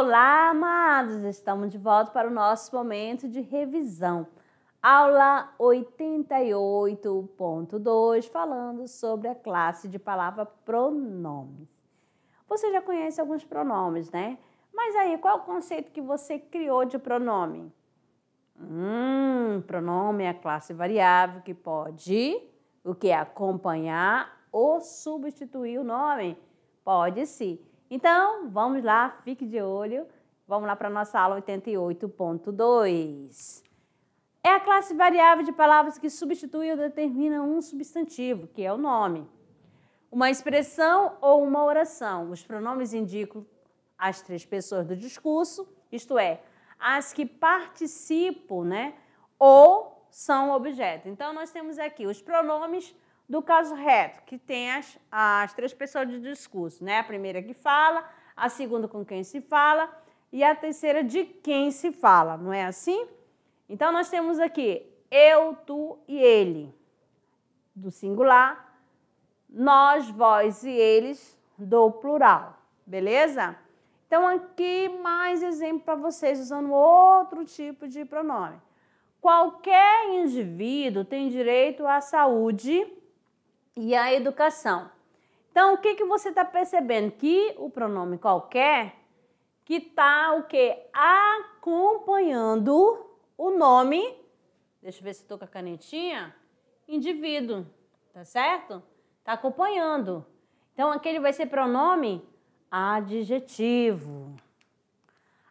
Olá, amados! Estamos de volta para o nosso momento de revisão. Aula 88.2, falando sobre a classe de palavra pronome. Você já conhece alguns pronomes, né? Mas aí, qual é o conceito que você criou de pronome? Hum, pronome é a classe variável que pode o que é acompanhar ou substituir o nome. Pode sim. Então, vamos lá, fique de olho. Vamos lá para a nossa aula 88.2. É a classe variável de palavras que substitui ou determina um substantivo, que é o nome. Uma expressão ou uma oração. Os pronomes indicam as três pessoas do discurso, isto é, as que participam, né? Ou são objeto. Então, nós temos aqui os pronomes do caso reto, que tem as, as três pessoas de discurso, né? A primeira que fala, a segunda com quem se fala e a terceira de quem se fala, não é assim? Então nós temos aqui eu, tu e ele do singular, nós, vós e eles do plural, beleza? Então aqui mais exemplo para vocês usando outro tipo de pronome. Qualquer indivíduo tem direito à saúde e a educação. Então, o que, que você está percebendo? Que o pronome qualquer que está o que acompanhando o nome. Deixa eu ver se estou com a canetinha. Indivíduo, tá certo? Está acompanhando. Então, aquele vai ser pronome adjetivo.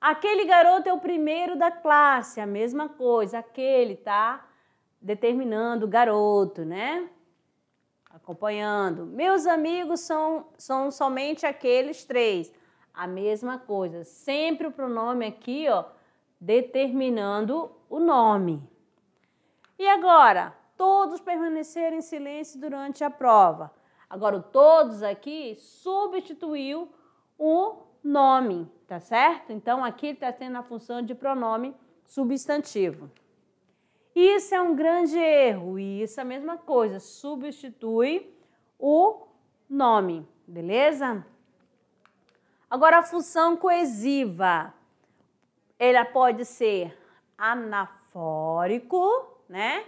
Aquele garoto é o primeiro da classe, a mesma coisa. Aquele tá determinando garoto, né? acompanhando. Meus amigos são, são somente aqueles três. A mesma coisa, sempre o pronome aqui, ó, determinando o nome. E agora, todos permaneceram em silêncio durante a prova. Agora, o todos aqui substituiu o nome, tá certo? Então, aqui está tendo a função de pronome substantivo. Isso é um grande erro e isso é a mesma coisa, substitui o nome, beleza? Agora a função coesiva, ela pode ser anafórico, né?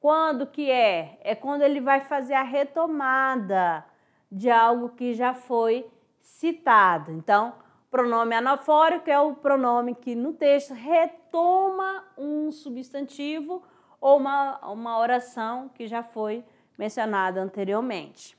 Quando que é? É quando ele vai fazer a retomada de algo que já foi citado. Então, pronome anafórico é o pronome que no texto retoma um substantivo ou uma, uma oração que já foi mencionada anteriormente.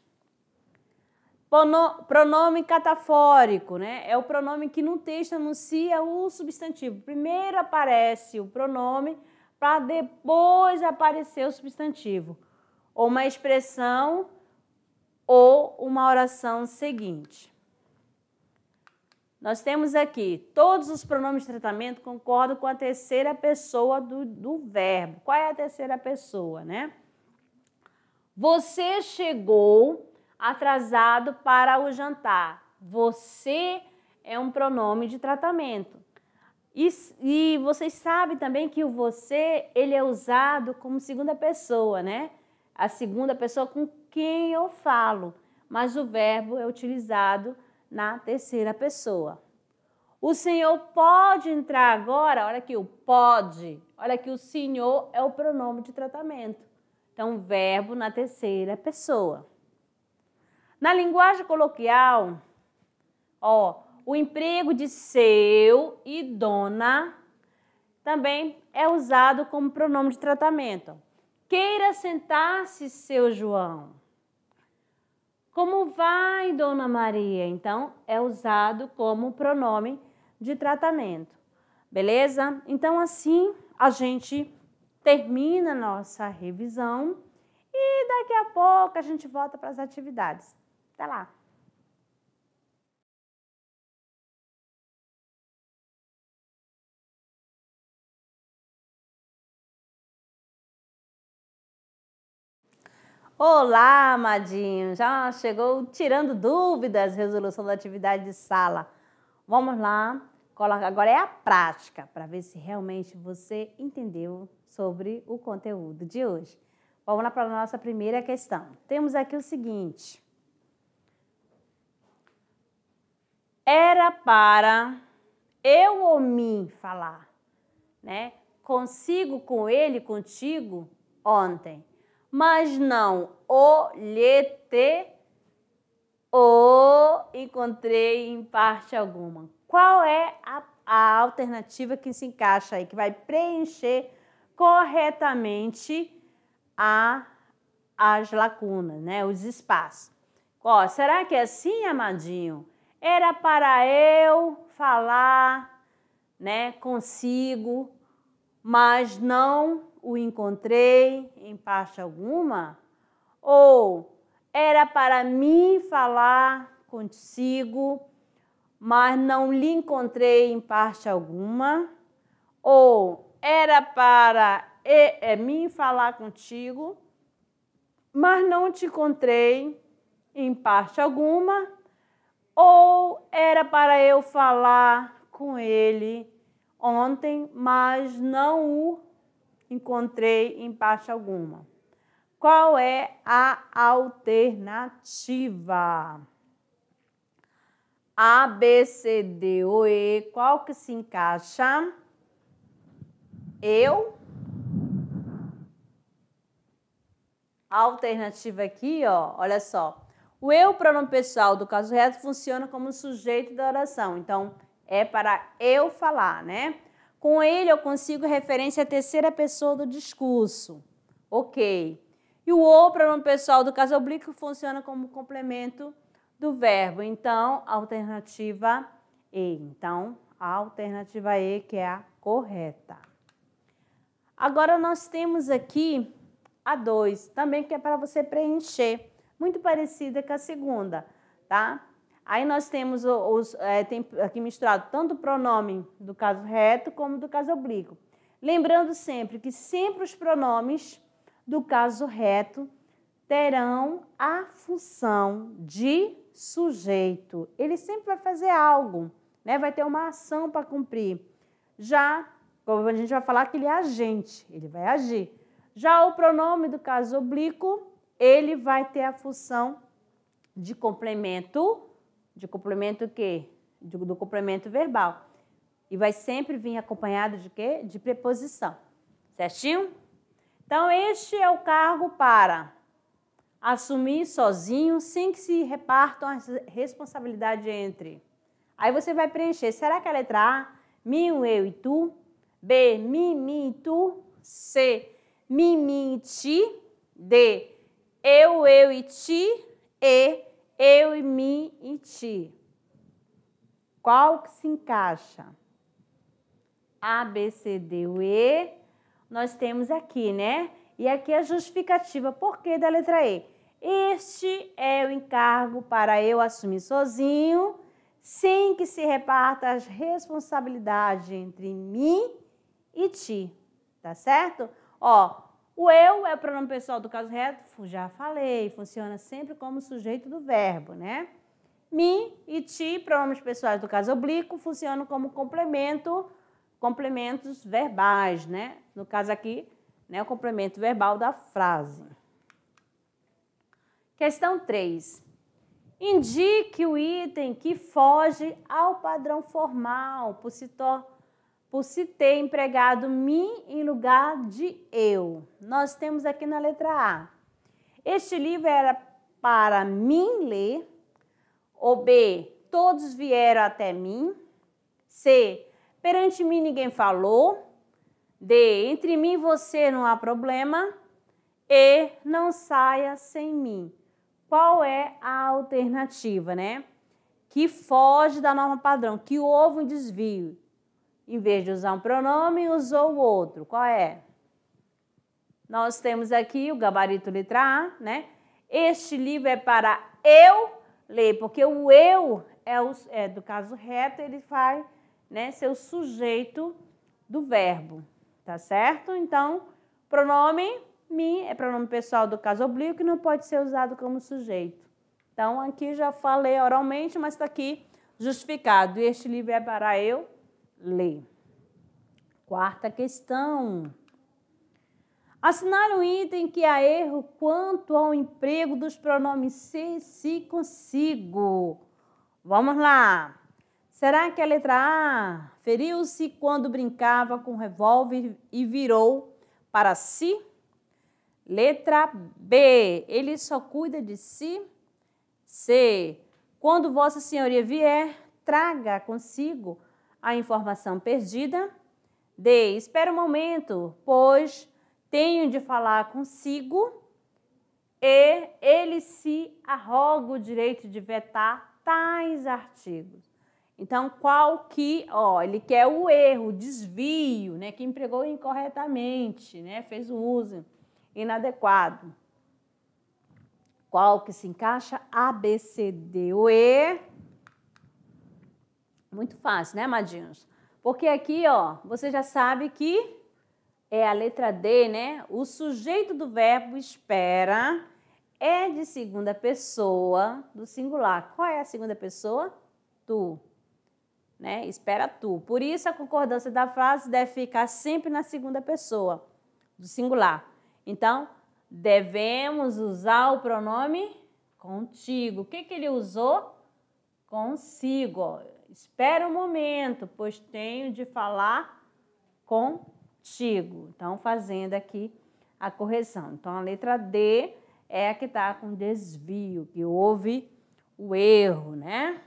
pronome catafórico né, é o pronome que no texto anuncia o substantivo. Primeiro aparece o pronome para depois aparecer o substantivo. Ou uma expressão ou uma oração seguinte. Nós temos aqui todos os pronomes de tratamento concordam com a terceira pessoa do, do verbo. Qual é a terceira pessoa, né? Você chegou atrasado para o jantar. Você é um pronome de tratamento. E, e, vocês sabem também que o você, ele é usado como segunda pessoa, né? A segunda pessoa com quem eu falo. Mas o verbo é utilizado na terceira pessoa. O Senhor pode entrar agora, olha aqui o pode, olha que o Senhor é o pronome de tratamento. Então, verbo na terceira pessoa. Na linguagem coloquial, ó, o emprego de seu e dona também é usado como pronome de tratamento. Queira sentar-se, seu João. Como vai, Dona Maria? Então, é usado como pronome de tratamento. Beleza? Então, assim a gente termina nossa revisão e daqui a pouco a gente volta para as atividades. Até lá! Olá, amadinho! Já chegou tirando dúvidas, resolução da atividade de sala. Vamos lá, agora é a prática, para ver se realmente você entendeu sobre o conteúdo de hoje. Vamos lá para a nossa primeira questão. Temos aqui o seguinte. Era para eu ou mim falar, né? Consigo, com ele, contigo, ontem mas não olhete ou encontrei em parte alguma. Qual é a, a alternativa que se encaixa aí, que vai preencher corretamente a, as lacunas, né? os espaços? Ó, será que é assim, amadinho? Era para eu falar né, consigo, mas não o encontrei em parte alguma? Ou era para mim falar consigo, mas não lhe encontrei em parte alguma? Ou era para é, mim falar contigo, mas não te encontrei em parte alguma? Ou era para eu falar com ele ontem, mas não o encontrei em parte alguma. Qual é a alternativa? A, B, C, D O E, qual que se encaixa? Eu. A alternativa aqui, ó, olha só. O eu, pronome pessoal do caso reto, funciona como sujeito da oração. Então, é para eu falar, né? Com ele, eu consigo referência à terceira pessoa do discurso. Ok. E o o, pronome é pessoal do caso oblíquo, funciona como complemento do verbo. Então, alternativa E. Então, a alternativa E, que é a correta. Agora, nós temos aqui a 2, também que é para você preencher. Muito parecida com a segunda, tá? Aí nós temos os, é, tem aqui misturado tanto o pronome do caso reto como do caso oblíquo. Lembrando sempre que sempre os pronomes do caso reto terão a função de sujeito. Ele sempre vai fazer algo, né? vai ter uma ação para cumprir. Já, como a gente vai falar que ele é agente, ele vai agir. Já o pronome do caso oblíquo, ele vai ter a função de complemento de complemento que do complemento verbal. E vai sempre vir acompanhado de quê? De preposição. Certinho? Então, este é o cargo para assumir sozinho, sem que se repartam as responsabilidades entre. Aí você vai preencher, será que a letra A, mim, eu e tu? B, mim, mim e tu? C, mim, mim e ti? D, eu, eu e ti? E, eu e mim e ti. Qual que se encaixa? A, B, C, D, U, E. Nós temos aqui, né? E aqui a justificativa. Por que da letra E? Este é o encargo para eu assumir sozinho, sem que se reparta as responsabilidades entre mim e ti. Tá certo? Ó, o eu é o pronome pessoal do caso reto, já falei, funciona sempre como sujeito do verbo, né? Me e ti, pronomes pessoais do caso oblíquo, funcionam como complemento, complementos verbais, né? No caso aqui, né, o complemento verbal da frase. Questão 3. Indique o item que foge ao padrão formal por se tornar por se ter empregado mim em lugar de eu. Nós temos aqui na letra A. Este livro era para mim ler. Ou B, todos vieram até mim. C, perante mim ninguém falou. D, entre mim e você não há problema. E, não saia sem mim. Qual é a alternativa, né? Que foge da norma padrão, que houve um desvio. Em vez de usar um pronome, usou o outro. Qual é? Nós temos aqui o gabarito letra A, né? Este livro é para eu ler, porque o eu é, o, é do caso reto, ele vai né, ser o sujeito do verbo, tá certo? Então, pronome me é pronome pessoal do caso oblíquo que não pode ser usado como sujeito. Então, aqui já falei oralmente, mas está aqui justificado. Este livro é para eu lei. Quarta questão. Assinale um item que há erro quanto ao emprego dos pronomes se, se, consigo. Vamos lá. Será que a letra A feriu-se quando brincava com revólver e virou para si? Letra B. Ele só cuida de si. C. Quando Vossa Senhoria vier, traga consigo a informação perdida. D. Espera um momento, pois tenho de falar consigo. E. Ele se arroga o direito de vetar tais artigos. Então, qual que, ó, ele quer o erro, o desvio, né, que empregou incorretamente, né, fez o uso inadequado. Qual que se encaixa? A, B, C, D, O, E. Muito fácil, né, amadinhos? Porque aqui, ó, você já sabe que é a letra D, né? O sujeito do verbo espera é de segunda pessoa do singular. Qual é a segunda pessoa? Tu. Né? Espera tu. Por isso a concordância da frase deve ficar sempre na segunda pessoa do singular. Então, devemos usar o pronome contigo. O que, que ele usou? Consigo. Espera um momento, pois tenho de falar contigo. Então, fazendo aqui a correção. Então, a letra D é a que está com desvio, que houve o erro, né?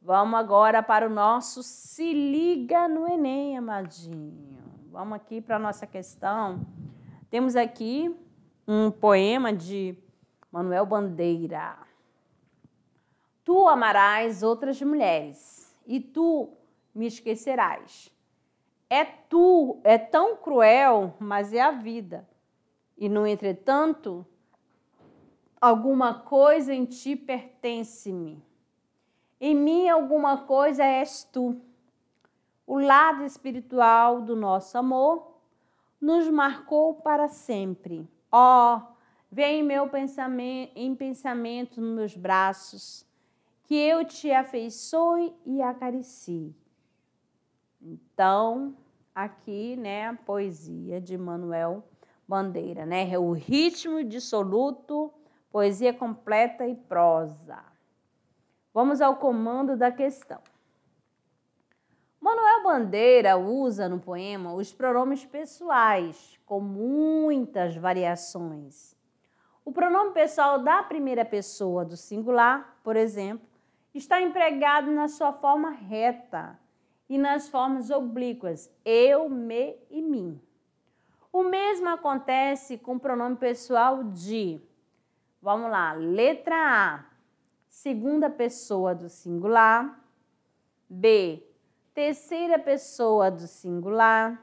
Vamos agora para o nosso se liga no Enem, amadinho. Vamos aqui para a nossa questão. Temos aqui um poema de Manuel Bandeira. Tu amarás outras mulheres e tu me esquecerás. É tu, é tão cruel, mas é a vida. E no entretanto, alguma coisa em ti pertence-me. Em mim alguma coisa és tu. O lado espiritual do nosso amor nos marcou para sempre. Ó, oh, vem meu pensamento, em pensamento nos meus braços que eu te afeiçoe e acaricie. Então, aqui, né, a poesia de Manuel Bandeira, né? É o ritmo dissoluto, poesia completa e prosa. Vamos ao comando da questão. Manuel Bandeira usa no poema os pronomes pessoais, com muitas variações. O pronome pessoal da primeira pessoa do singular, por exemplo, está empregado na sua forma reta e nas formas oblíquas, eu, me e mim. O mesmo acontece com o pronome pessoal de. Vamos lá, letra A, segunda pessoa do singular. B, terceira pessoa do singular.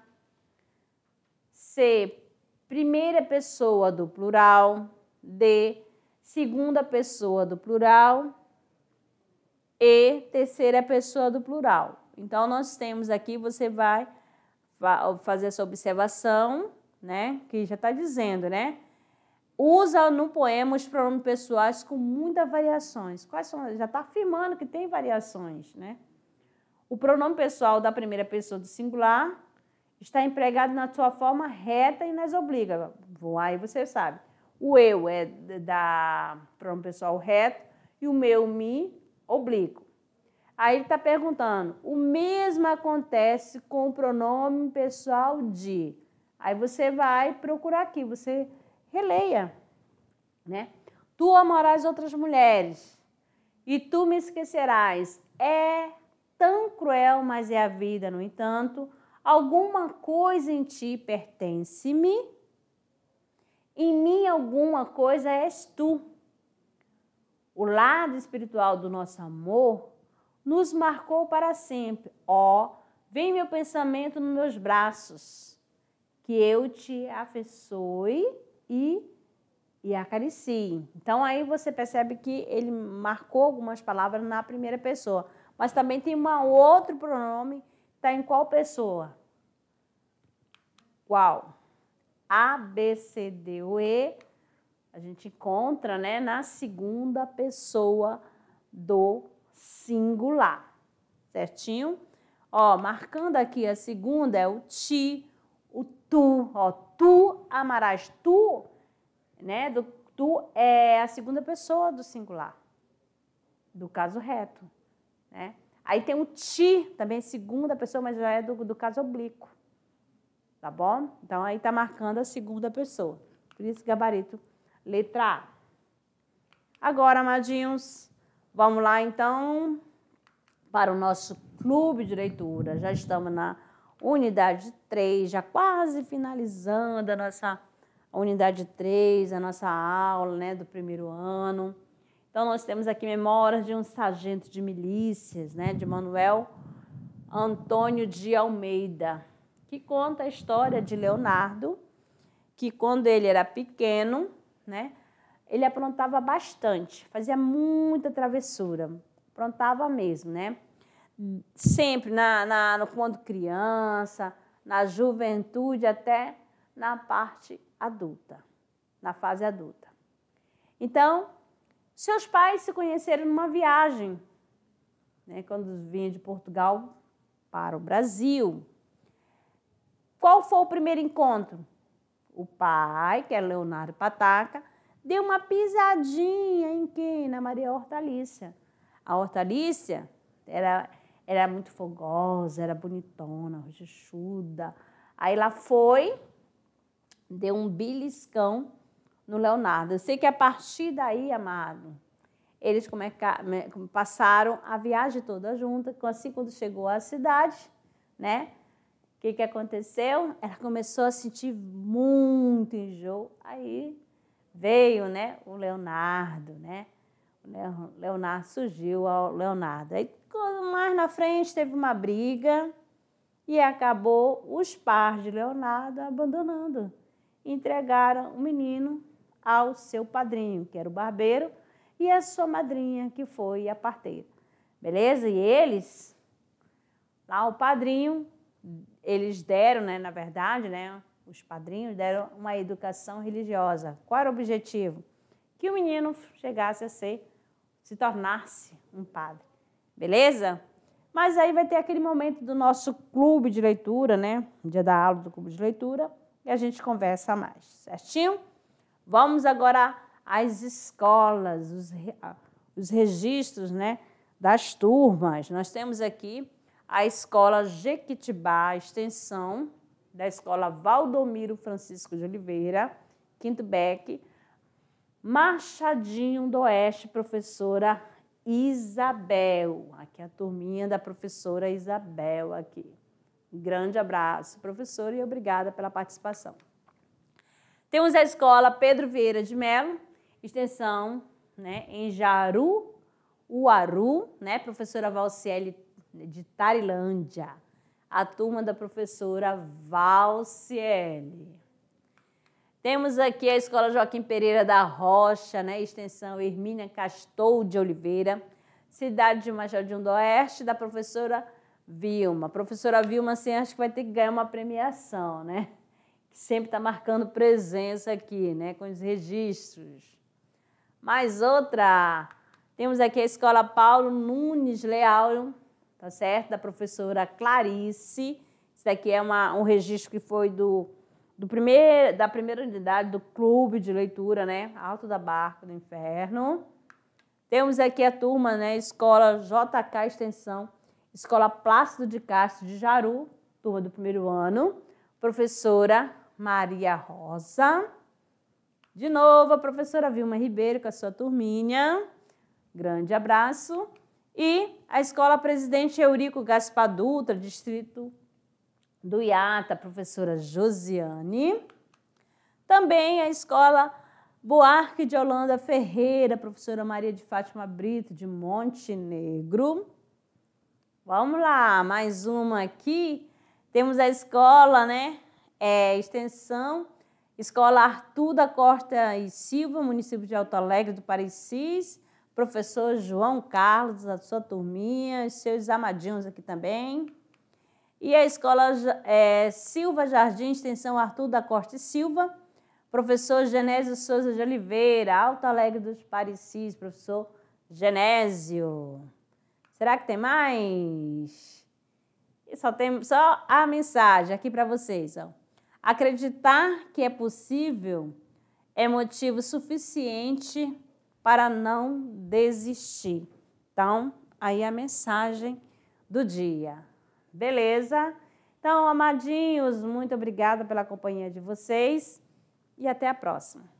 C, primeira pessoa do plural. D, segunda pessoa do plural e terceira é pessoa do plural. Então, nós temos aqui, você vai fazer essa observação, né? Que já está dizendo, né? Usa no poema os pronomes pessoais com muitas variações. Quais são? Já está afirmando que tem variações, né? O pronome pessoal da primeira pessoa do singular está empregado na sua forma reta e nas oblíquas. Aí você sabe. O eu é da pronome pessoal reto e o meu, me, oblíquo. Aí ele está perguntando: o mesmo acontece com o pronome pessoal de. Aí você vai procurar aqui, você releia, né? Tu amarás outras mulheres e tu me esquecerás. É tão cruel, mas é a vida, no entanto. Alguma coisa em ti pertence-me, em mim alguma coisa és tu o lado espiritual do nosso amor, nos marcou para sempre. Ó, oh, vem meu pensamento nos meus braços, que eu te afeiçoe e, e acaricie. Então aí você percebe que ele marcou algumas palavras na primeira pessoa. Mas também tem um outro pronome, está em qual pessoa? Qual? A, B, C, D, O, E, a gente encontra né, na segunda pessoa do singular, certinho? Ó, marcando aqui a segunda é o ti, o tu, ó, tu amarás, tu, né, do, tu é a segunda pessoa do singular, do caso reto, né? Aí tem o ti, também segunda pessoa, mas já é do, do caso oblíquo, tá bom? Então aí tá marcando a segunda pessoa, por isso gabarito Letra A. Agora, amadinhos, vamos lá então para o nosso clube de leitura. Já estamos na unidade 3, já quase finalizando a nossa unidade 3, a nossa aula né, do primeiro ano. Então, nós temos aqui Memórias de um Sargento de Milícias, né, de Manuel Antônio de Almeida, que conta a história de Leonardo, que quando ele era pequeno, né? Ele aprontava bastante, fazia muita travessura, aprontava mesmo, né? Sempre, na, na, quando criança, na juventude, até na parte adulta, na fase adulta. Então, seus pais se conheceram numa viagem, né, quando vinha de Portugal para o Brasil. Qual foi o primeiro encontro? o pai, que é Leonardo Pataca, deu uma pisadinha em quem? Na Maria Hortalícia. A Hortalícia era, era muito fogosa, era bonitona, rochechuda. Aí ela foi, deu um beliscão no Leonardo. Eu sei que a partir daí, amado, eles passaram a viagem toda junta, assim quando chegou à cidade, né? que, que aconteceu? Ela começou a sentir muito enjoo. Aí veio né, o Leonardo, né? O Leonardo surgiu ao Leonardo. Aí mais na frente teve uma briga e acabou os pais de Leonardo abandonando. Entregaram o menino ao seu padrinho, que era o barbeiro, e a sua madrinha, que foi a parteira. Beleza? E eles, lá o padrinho, eles deram, né, na verdade, né, os padrinhos deram uma educação religiosa. Qual era o objetivo? Que o menino chegasse a ser, se tornasse um padre. Beleza? Mas aí vai ter aquele momento do nosso clube de leitura, né? Dia da aula do clube de leitura, e a gente conversa mais, certinho? Vamos agora às escolas, os, ah, os registros, né? Das turmas. Nós temos aqui a escola Jequitibá, extensão da escola Valdomiro Francisco de Oliveira, quinto beck, Machadinho do Oeste, professora Isabel. Aqui a turminha da professora Isabel aqui. grande abraço, professora, e obrigada pela participação. Temos a escola Pedro Vieira de Melo, extensão né, em Jaru, Uaru, né, professora Valciele de Tailândia, a turma da professora Valciele. Temos aqui a Escola Joaquim Pereira da Rocha, né? extensão Hermínia Castou de Oliveira, cidade de Machadinho do Oeste, da professora Vilma. A professora Vilma, assim, acho que vai ter que ganhar uma premiação, né? Que sempre está marcando presença aqui, né? Com os registros. Mais outra. Temos aqui a Escola Paulo Nunes Leal, tá certo? Da professora Clarice. Isso daqui é uma, um registro que foi do, do primeiro, da primeira unidade do clube de leitura, né? Alto da Barca do Inferno. Temos aqui a turma, né? Escola JK Extensão, Escola Plácido de Castro de Jaru, turma do primeiro ano. Professora Maria Rosa. De novo, a professora Vilma Ribeiro com a sua turminha. Grande abraço. E a Escola Presidente Eurico Gaspar Dutra, distrito do IATA, professora Josiane. Também a Escola Buarque de Holanda Ferreira, professora Maria de Fátima Brito, de Montenegro. Vamos lá, mais uma aqui. Temos a escola, né? É, extensão, Escola Artur da Costa e Silva, município de Alto Alegre do Parecis professor João Carlos, a sua turminha, os seus amadinhos aqui também. E a escola é, Silva Jardim, extensão Arthur da Corte Silva, professor Genésio Souza de Oliveira, Alto Alegre dos Parecis, professor Genésio. Será que tem mais? E só tem só a mensagem aqui para vocês. Ó. Acreditar que é possível é motivo suficiente para não desistir. Então, aí a mensagem do dia. Beleza? Então, amadinhos, muito obrigada pela companhia de vocês e até a próxima.